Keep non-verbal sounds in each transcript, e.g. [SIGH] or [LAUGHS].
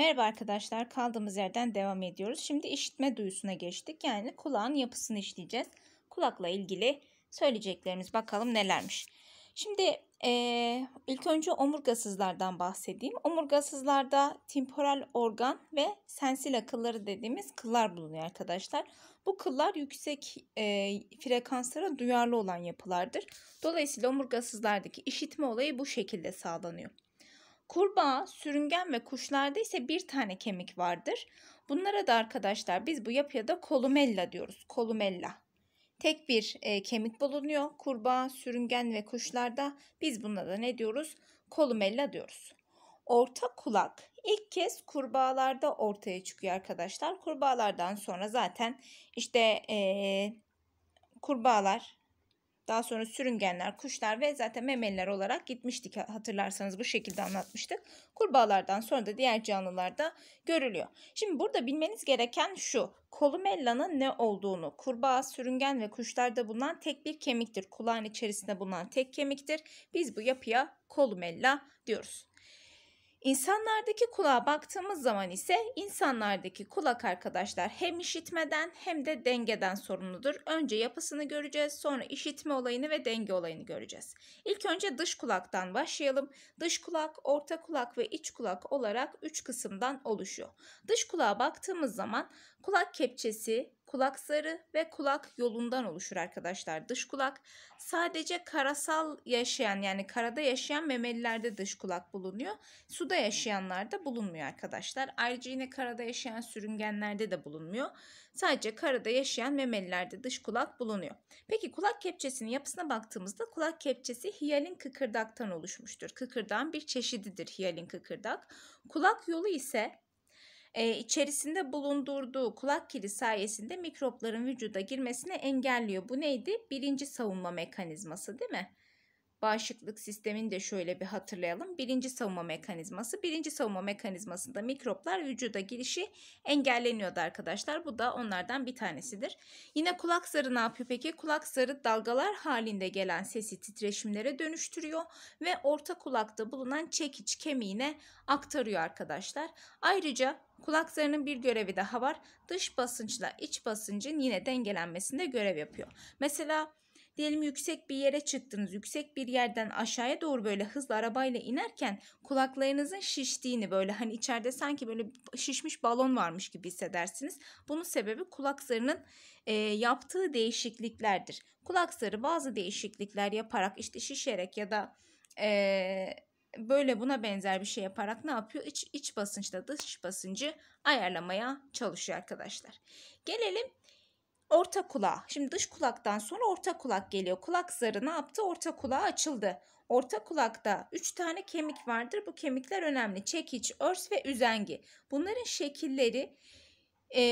Merhaba arkadaşlar kaldığımız yerden devam ediyoruz. Şimdi işitme duyusuna geçtik. Yani kulağın yapısını işleyeceğiz. Kulakla ilgili söyleyeceklerimiz bakalım nelermiş. Şimdi e, ilk önce omurgasızlardan bahsedeyim. Omurgasızlarda temporal organ ve sensil akılları dediğimiz kıllar bulunuyor arkadaşlar. Bu kıllar yüksek e, frekanslara duyarlı olan yapılardır. Dolayısıyla omurgasızlardaki işitme olayı bu şekilde sağlanıyor. Kurbağa, sürüngen ve kuşlarda ise bir tane kemik vardır. Bunlara da arkadaşlar biz bu yapıya da kolumella diyoruz. Kolumella. Tek bir e, kemik bulunuyor. Kurbağa, sürüngen ve kuşlarda biz buna da ne diyoruz? Kolumella diyoruz. Orta kulak ilk kez kurbağalarda ortaya çıkıyor arkadaşlar. Kurbağalardan sonra zaten işte e, kurbağalar daha sonra sürüngenler, kuşlar ve zaten memeliler olarak gitmiştik hatırlarsanız bu şekilde anlatmıştık. Kurbağalardan sonra da diğer canlılarda görülüyor. Şimdi burada bilmeniz gereken şu. Kolumella'nın ne olduğunu, kurbağa, sürüngen ve kuşlarda bulunan tek bir kemiktir. Kulağın içerisinde bulunan tek kemiktir. Biz bu yapıya kolumella diyoruz. İnsanlardaki kulağa baktığımız zaman ise insanlardaki kulak arkadaşlar hem işitmeden hem de dengeden sorumludur. Önce yapısını göreceğiz, sonra işitme olayını ve denge olayını göreceğiz. İlk önce dış kulaktan başlayalım. Dış kulak, orta kulak ve iç kulak olarak 3 kısımdan oluşuyor. Dış kulağa baktığımız zaman kulak kepçesi, kulak zarı ve kulak yolundan oluşur arkadaşlar. Dış kulak sadece karasal yaşayan yani karada yaşayan memelilerde dış kulak bulunuyor. Suda yaşayanlarda bulunmuyor arkadaşlar. Ayrıca yine karada yaşayan sürüngenlerde de bulunmuyor. Sadece karada yaşayan memelilerde dış kulak bulunuyor. Peki kulak kepçesinin yapısına baktığımızda kulak kepçesi hiyalin kıkırdaktan oluşmuştur. Kıkırdağın bir çeşididir hiyalin kıkırdak. Kulak yolu ise e, içerisinde bulundurduğu kulak kili sayesinde mikropların vücuda girmesine engelliyor. Bu neydi? Birinci savunma mekanizması değil mi? bağışıklık sistemini de şöyle bir hatırlayalım. Birinci savunma mekanizması. Birinci savunma mekanizmasında mikroplar vücuda girişi engelleniyordu arkadaşlar. Bu da onlardan bir tanesidir. Yine kulak zarı ne yapıyor peki? Kulak zarı dalgalar halinde gelen sesi titreşimlere dönüştürüyor ve orta kulakta bulunan çekiç kemiğine aktarıyor arkadaşlar. Ayrıca Kulak zarının bir görevi daha var. Dış basınçla iç basıncın yine dengelenmesinde görev yapıyor. Mesela Diyelim yüksek bir yere çıktınız. Yüksek bir yerden aşağıya doğru böyle hızlı arabayla inerken kulaklarınızın şiştiğini böyle hani içeride sanki böyle şişmiş balon varmış gibi hissedersiniz. Bunun sebebi kulak zarının e, yaptığı değişikliklerdir. Kulak zarı bazı değişiklikler yaparak işte şişerek ya da e, böyle buna benzer bir şey yaparak ne yapıyor? İç, iç basınçla dış basıncı ayarlamaya çalışıyor arkadaşlar. Gelelim orta kulağa. Şimdi dış kulaktan sonra orta kulak geliyor. Kulak zarı ne yaptı? Orta kulağa açıldı. Orta kulakta 3 tane kemik vardır. Bu kemikler önemli. Çekiç, örs ve üzengi. Bunların şekilleri e,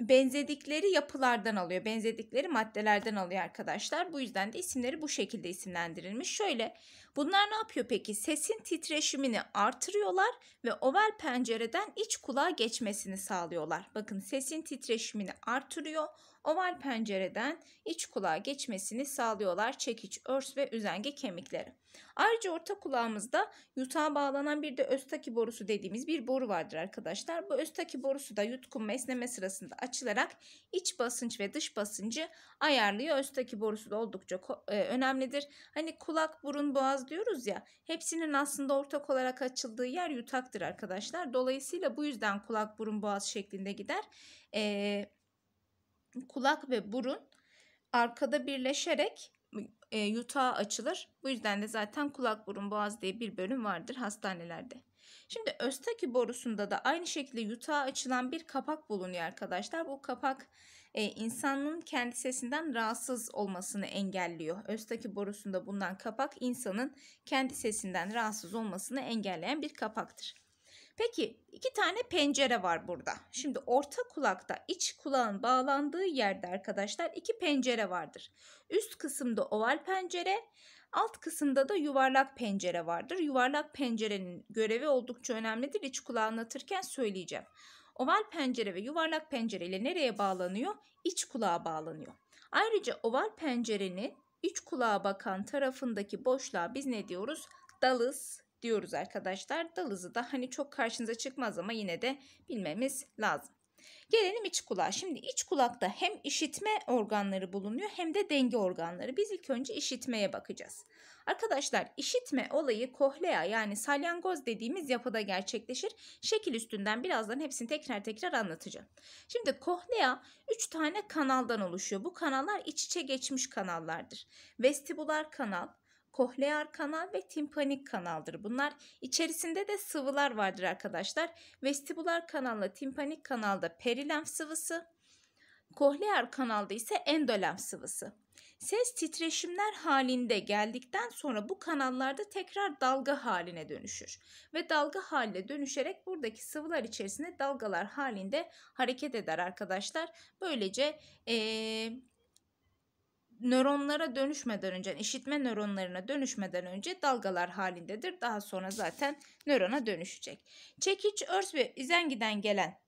benzedikleri yapılardan alıyor. Benzedikleri maddelerden alıyor arkadaşlar. Bu yüzden de isimleri bu şekilde isimlendirilmiş. Şöyle Bunlar ne yapıyor peki? Sesin titreşimini artırıyorlar ve oval pencereden iç kulağa geçmesini sağlıyorlar. Bakın sesin titreşimini artırıyor. Oval pencereden iç kulağa geçmesini sağlıyorlar çekiç, örs ve üzenge kemikleri. Ayrıca orta kulağımızda yutağa bağlanan bir de östaki borusu dediğimiz bir boru vardır arkadaşlar. Bu östaki borusu da yutkun mesleme sırasında açılarak iç basınç ve dış basıncı ayarlıyor. Östaki borusu da oldukça e, önemlidir. Hani kulak, burun, boğaz diyoruz ya hepsinin aslında ortak olarak açıldığı yer yutaktır arkadaşlar. Dolayısıyla bu yüzden kulak burun boğaz şeklinde gider. E, kulak ve burun arkada birleşerek e, yutağa açılır. Bu yüzden de zaten kulak burun boğaz diye bir bölüm vardır hastanelerde. Şimdi östaki borusunda da aynı şekilde yutağa açılan bir kapak bulunuyor arkadaşlar. Bu kapak e, insanın kendi sesinden rahatsız olmasını engelliyor. Östaki borusunda bundan kapak insanın kendi sesinden rahatsız olmasını engelleyen bir kapaktır. Peki iki tane pencere var burada. Şimdi orta kulakta iç kulağın bağlandığı yerde arkadaşlar iki pencere vardır. Üst kısımda oval pencere, alt kısımda da yuvarlak pencere vardır. Yuvarlak pencerenin görevi oldukça önemlidir. İç kulağı anlatırken söyleyeceğim. Oval pencere ve yuvarlak pencere ile nereye bağlanıyor? İç kulağa bağlanıyor. Ayrıca oval pencerenin iç kulağa bakan tarafındaki boşluğa biz ne diyoruz? Dalız diyoruz arkadaşlar. Dalızı da hani çok karşınıza çıkmaz ama yine de bilmemiz lazım. Gelelim iç kulağa. Şimdi iç kulakta hem işitme organları bulunuyor hem de denge organları. Biz ilk önce işitmeye bakacağız. Arkadaşlar işitme olayı kohlea yani salyangoz dediğimiz yapıda gerçekleşir. Şekil üstünden birazdan hepsini tekrar tekrar anlatacağım. Şimdi kohlea 3 tane kanaldan oluşuyor. Bu kanallar iç içe geçmiş kanallardır. Vestibular kanal, kohlear kanal ve timpanik kanaldır. Bunlar içerisinde de sıvılar vardır arkadaşlar. Vestibular kanalla timpanik kanalda perilenf sıvısı, kohlear kanalda ise endolenf sıvısı. Ses titreşimler halinde geldikten sonra bu kanallarda tekrar dalga haline dönüşür ve dalga haline dönüşerek buradaki sıvılar içerisinde dalgalar halinde hareket eder arkadaşlar. Böylece ee, nöronlara dönüşmeden önce, işitme nöronlarına dönüşmeden önce dalgalar halindedir. Daha sonra zaten nörona dönüşecek. Çekiç, örs ve izengiden gelen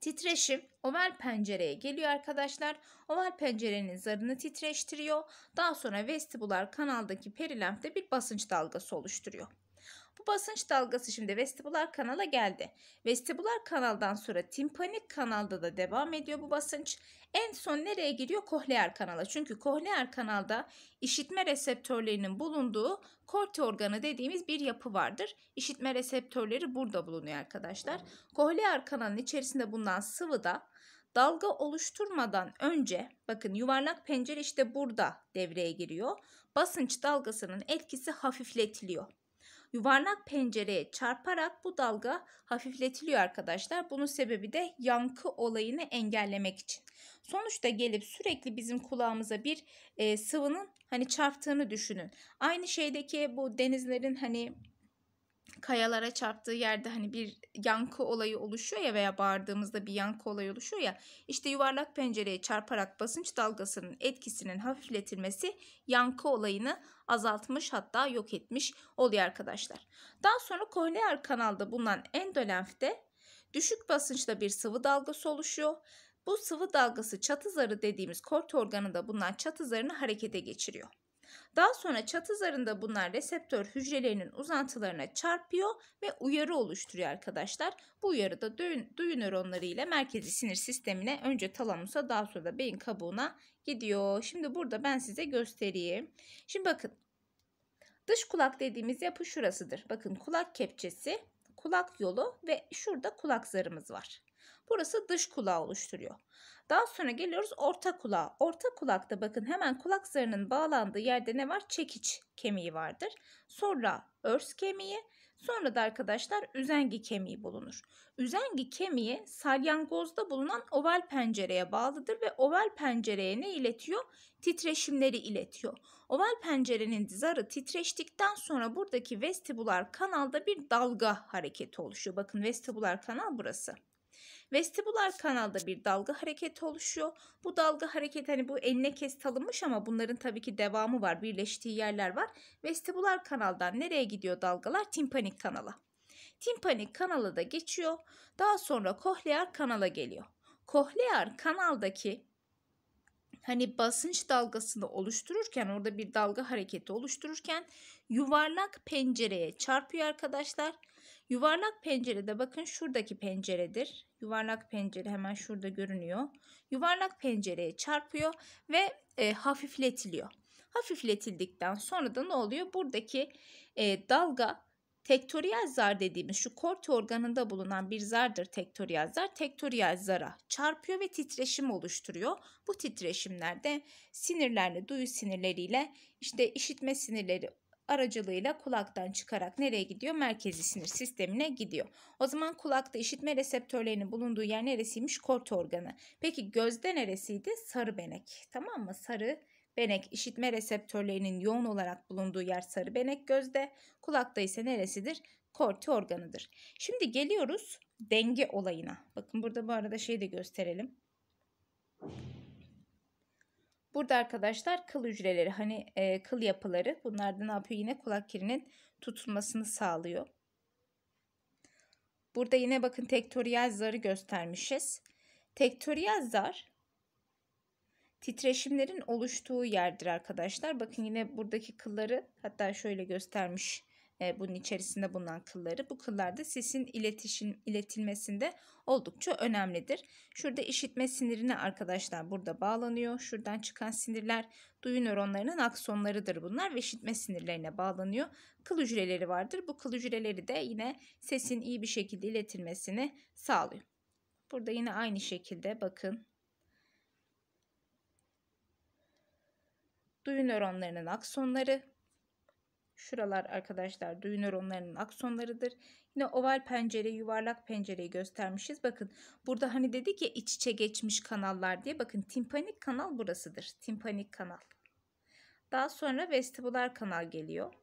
Titreşim oval pencereye geliyor arkadaşlar. Oval pencerenin zarını titreştiriyor. Daha sonra vestibular kanaldaki perilenfte bir basınç dalgası oluşturuyor. Bu basınç dalgası şimdi vestibular kanala geldi. Vestibular kanaldan sonra timpanik kanalda da devam ediyor bu basınç. En son nereye giriyor? Kohlear kanala. Çünkü kohlear kanalda işitme reseptörlerinin bulunduğu korti organı dediğimiz bir yapı vardır. İşitme reseptörleri burada bulunuyor arkadaşlar. Kohlear kanalın içerisinde bulunan sıvıda dalga oluşturmadan önce bakın yuvarlak pencere işte burada devreye giriyor. Basınç dalgasının etkisi hafifletiliyor yuvarlak pencereye çarparak bu dalga hafifletiliyor arkadaşlar. Bunun sebebi de yankı olayını engellemek için. Sonuçta gelip sürekli bizim kulağımıza bir e, sıvının hani çarptığını düşünün. Aynı şeydeki bu denizlerin hani kayalara çarptığı yerde hani bir yankı olayı oluşuyor ya veya bağırdığımızda bir yankı olayı oluşuyor ya işte yuvarlak pencereye çarparak basınç dalgasının etkisinin hafifletilmesi yankı olayını azaltmış hatta yok etmiş oluyor arkadaşlar. Daha sonra korneal kanalda bulunan endolenfte düşük basınçta bir sıvı dalgası oluşuyor. Bu sıvı dalgası çatı zarı dediğimiz kort organında bulunan çatı zarını harekete geçiriyor. Daha sonra çatı zarında bunlar reseptör hücrelerinin uzantılarına çarpıyor ve uyarı oluşturuyor arkadaşlar. Bu uyarı da duyu nöronları ile merkezi sinir sistemine önce talamusa daha sonra da beyin kabuğuna gidiyor. Şimdi burada ben size göstereyim. Şimdi bakın dış kulak dediğimiz yapı şurasıdır. Bakın kulak kepçesi, kulak yolu ve şurada kulak zarımız var. Burası dış kulağı oluşturuyor. Daha sonra geliyoruz orta kulağa. Orta kulakta bakın hemen kulak zarının bağlandığı yerde ne var? Çekiç kemiği vardır. Sonra örs kemiği, sonra da arkadaşlar üzengi kemiği bulunur. Üzengi kemiği salyangozda bulunan oval pencereye bağlıdır ve oval pencereye ne iletiyor? Titreşimleri iletiyor. Oval pencerenin zarı titreştikten sonra buradaki vestibular kanalda bir dalga hareketi oluşuyor. Bakın vestibular kanal burası. Vestibular kanalda bir dalga hareketi oluşuyor. Bu dalga hareketi hani bu eline kes alınmış ama bunların tabii ki devamı var. Birleştiği yerler var. Vestibular kanaldan nereye gidiyor dalgalar? Timpanik kanala. Timpanik kanala da geçiyor. Daha sonra kohlear kanala geliyor. Kohlear kanaldaki hani basınç dalgasını oluştururken orada bir dalga hareketi oluştururken yuvarlak pencereye çarpıyor arkadaşlar. Yuvarlak pencerede bakın şuradaki penceredir yuvarlak pencere hemen şurada görünüyor. Yuvarlak pencereye çarpıyor ve e, hafifletiliyor. Hafifletildikten sonra da ne oluyor? Buradaki e, dalga Tektoriyel zar dediğimiz şu kort organında bulunan bir zardır tektoriyel zar. Tektoriyel zara çarpıyor ve titreşim oluşturuyor. Bu titreşimlerde sinirlerle, duyu sinirleriyle işte işitme sinirleri aracılığıyla kulaktan çıkarak nereye gidiyor? Merkezi sinir sistemine gidiyor. O zaman kulakta işitme reseptörlerinin bulunduğu yer neresiymiş? Kort organı. Peki gözde neresiydi? Sarı benek. Tamam mı? Sarı benek işitme reseptörlerinin yoğun olarak bulunduğu yer sarı benek gözde. Kulakta ise neresidir? Korti organıdır. Şimdi geliyoruz denge olayına. Bakın burada bu arada şeyi de gösterelim. Burada arkadaşlar kıl hücreleri hani e, kıl yapıları bunlar da ne yapıyor yine kulak kirinin tutulmasını sağlıyor. Burada yine bakın tektoriyel zarı göstermişiz. Tektoriyel zar titreşimlerin oluştuğu yerdir arkadaşlar. Bakın yine buradaki kılları hatta şöyle göstermiş e, bunun içerisinde bulunan kılları. Bu kıllar da sesin iletişim, iletilmesinde oldukça önemlidir. Şurada işitme sinirine arkadaşlar burada bağlanıyor. Şuradan çıkan sinirler duyu nöronlarının aksonlarıdır bunlar ve işitme sinirlerine bağlanıyor. Kıl hücreleri vardır. Bu kıl hücreleri de yine sesin iyi bir şekilde iletilmesini sağlıyor. Burada yine aynı şekilde bakın duyu nöronlarının aksonları, Şuralar arkadaşlar duyu nöronlarının aksonlarıdır. Yine oval pencere, yuvarlak pencereyi göstermişiz. Bakın burada hani dedik ya iç içe geçmiş kanallar diye. Bakın timpanik kanal burasıdır. Timpanik kanal. Daha sonra vestibular kanal geliyor.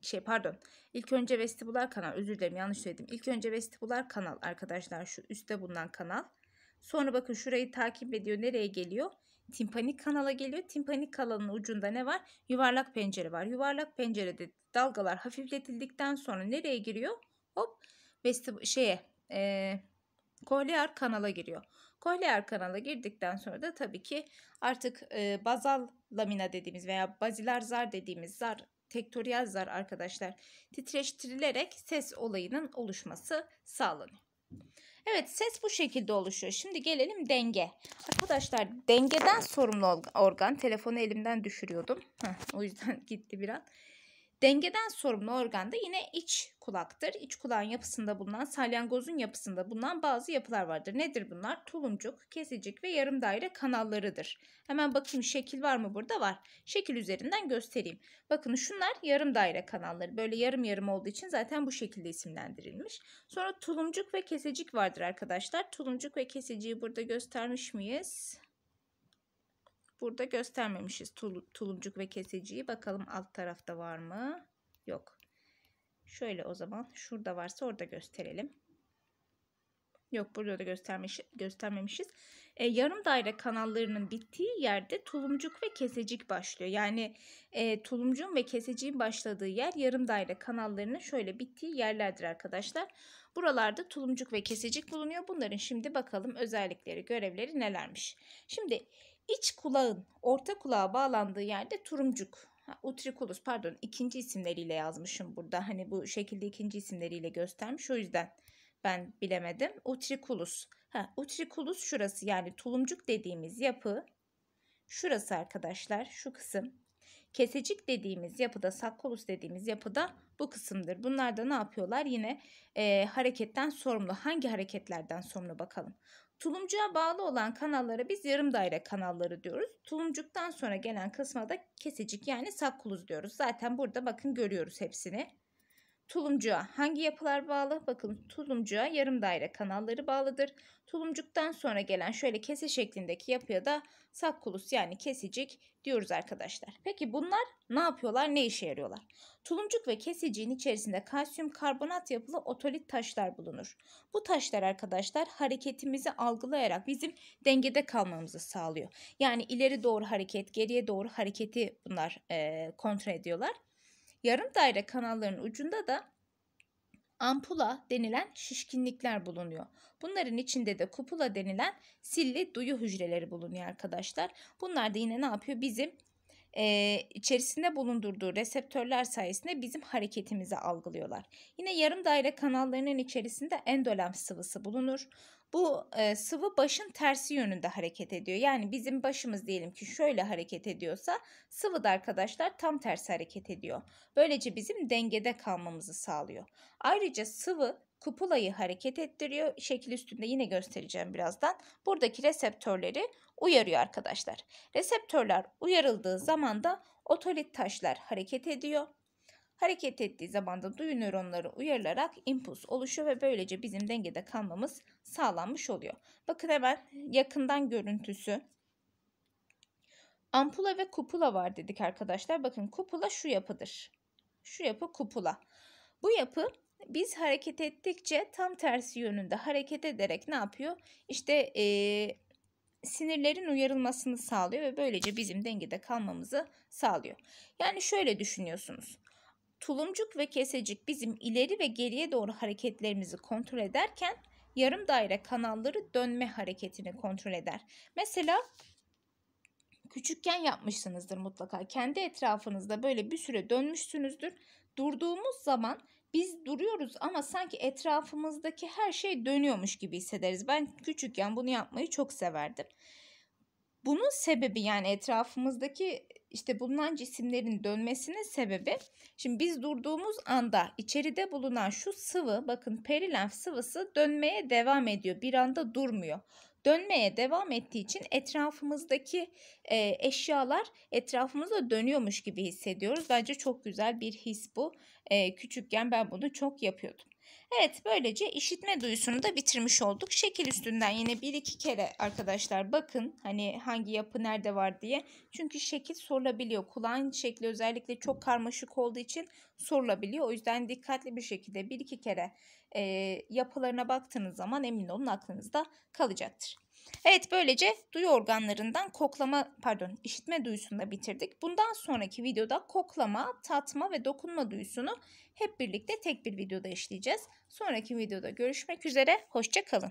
Şey pardon. İlk önce vestibular kanal. Özür dilerim yanlış söyledim. İlk önce vestibular kanal arkadaşlar. Şu üstte bulunan kanal. Sonra bakın şurayı takip ediyor. Nereye geliyor? timpanik kanala geliyor. Timpanik kanalın ucunda ne var? Yuvarlak pencere var. Yuvarlak pencerede dalgalar hafifletildikten sonra nereye giriyor? Hop vestib şeye e, kohlear kanala giriyor. Kohlear kanala girdikten sonra da tabii ki artık e, bazal lamina dediğimiz veya baziler zar dediğimiz zar tektoriyel zar arkadaşlar titreştirilerek ses olayının oluşması sağlanıyor. Evet ses bu şekilde oluşuyor. Şimdi gelelim denge. Arkadaşlar dengeden sorumlu organ. Telefonu elimden düşürüyordum. Heh, o yüzden [LAUGHS] gitti biraz. Dengeden sorumlu organ da yine iç kulaktır. İç kulağın yapısında bulunan salyangozun yapısında bulunan bazı yapılar vardır. Nedir bunlar? Tulumcuk, kesicik ve yarım daire kanallarıdır. Hemen bakayım şekil var mı burada? Var. Şekil üzerinden göstereyim. Bakın şunlar yarım daire kanalları. Böyle yarım yarım olduğu için zaten bu şekilde isimlendirilmiş. Sonra tulumcuk ve kesicik vardır arkadaşlar. Tulumcuk ve kesiciyi burada göstermiş miyiz? Burada göstermemişiz tulumcuk ve kesiciyi. Bakalım alt tarafta var mı? Yok. Şöyle o zaman şurada varsa orada gösterelim. Yok burada da göstermiş, göstermemişiz. E, yarım daire kanallarının bittiği yerde tulumcuk ve kesecik başlıyor. Yani e, tulumcuğun ve keseciğin başladığı yer yarım daire kanallarının şöyle bittiği yerlerdir arkadaşlar. Buralarda tulumcuk ve kesecik bulunuyor. Bunların şimdi bakalım özellikleri, görevleri nelermiş. Şimdi iç kulağın orta kulağa bağlandığı yerde turumcuk utriculus pardon ikinci isimleriyle yazmışım burada. Hani bu şekilde ikinci isimleriyle göstermiş. O yüzden ben bilemedim. Utriculus. Ha, utriculus şurası yani tulumcuk dediğimiz yapı. Şurası arkadaşlar şu kısım. Kesecik dediğimiz yapıda sakkolus dediğimiz yapıda bu kısımdır. Bunlar da ne yapıyorlar? Yine e, hareketten sorumlu. Hangi hareketlerden sorumlu bakalım. Tulumcuğa bağlı olan kanallara biz yarım daire kanalları diyoruz. Tulumcuktan sonra gelen kısma da kesicik yani sakkuluz diyoruz. Zaten burada bakın görüyoruz hepsini. Tulumcuğa hangi yapılar bağlı? Bakın tulumcuğa yarım daire kanalları bağlıdır. Tulumcuktan sonra gelen şöyle kese şeklindeki yapıya da sakkulus yani kesicik diyoruz arkadaşlar. Peki bunlar ne yapıyorlar? Ne işe yarıyorlar? Tulumcuk ve kesiciğin içerisinde kalsiyum karbonat yapılı otolit taşlar bulunur. Bu taşlar arkadaşlar hareketimizi algılayarak bizim dengede kalmamızı sağlıyor. Yani ileri doğru hareket, geriye doğru hareketi bunlar e, kontrol ediyorlar. Yarım daire kanalların ucunda da ampula denilen şişkinlikler bulunuyor. Bunların içinde de kupula denilen silli duyu hücreleri bulunuyor arkadaşlar. Bunlar da yine ne yapıyor? Bizim e, içerisinde bulundurduğu reseptörler sayesinde bizim hareketimizi algılıyorlar. Yine yarım daire kanallarının içerisinde endolem sıvısı bulunur. Bu e, sıvı başın tersi yönünde hareket ediyor. Yani bizim başımız diyelim ki şöyle hareket ediyorsa sıvı da arkadaşlar tam tersi hareket ediyor. Böylece bizim dengede kalmamızı sağlıyor. Ayrıca sıvı kupulayı hareket ettiriyor. Şekil üstünde yine göstereceğim birazdan. Buradaki reseptörleri uyarıyor arkadaşlar. Reseptörler uyarıldığı zaman da otolit taşlar hareket ediyor. Hareket ettiği zaman da duyu nöronları uyarılarak impuls oluşuyor ve böylece bizim dengede kalmamız sağlanmış oluyor. Bakın hemen yakından görüntüsü. Ampula ve kupula var dedik arkadaşlar. Bakın kupula şu yapıdır. Şu yapı kupula. Bu yapı biz hareket ettikçe tam tersi yönünde hareket ederek ne yapıyor? İşte ee, sinirlerin uyarılmasını sağlıyor ve böylece bizim dengede kalmamızı sağlıyor. Yani şöyle düşünüyorsunuz. Tulumcuk ve kesecik bizim ileri ve geriye doğru hareketlerimizi kontrol ederken yarım daire kanalları dönme hareketini kontrol eder. Mesela küçükken yapmışsınızdır mutlaka. Kendi etrafınızda böyle bir süre dönmüşsünüzdür. Durduğumuz zaman biz duruyoruz ama sanki etrafımızdaki her şey dönüyormuş gibi hissederiz. Ben küçükken bunu yapmayı çok severdim. Bunun sebebi yani etrafımızdaki işte bulunan cisimlerin dönmesinin sebebi şimdi biz durduğumuz anda içeride bulunan şu sıvı bakın perilenf sıvısı dönmeye devam ediyor. Bir anda durmuyor. Dönmeye devam ettiği için etrafımızdaki e, eşyalar etrafımıza dönüyormuş gibi hissediyoruz. Bence çok güzel bir his bu. E, küçükken ben bunu çok yapıyordum. Evet böylece işitme duyusunu da bitirmiş olduk. Şekil üstünden yine bir iki kere arkadaşlar bakın hani hangi yapı nerede var diye. Çünkü şekil sorulabiliyor. Kulağın şekli özellikle çok karmaşık olduğu için sorulabiliyor. O yüzden dikkatli bir şekilde bir iki kere e, yapılarına baktığınız zaman emin olun aklınızda kalacaktır. Evet böylece duyu organlarından koklama pardon işitme duyusunu bitirdik. Bundan sonraki videoda koklama, tatma ve dokunma duyusunu hep birlikte tek bir videoda işleyeceğiz. Sonraki videoda görüşmek üzere. Hoşçakalın.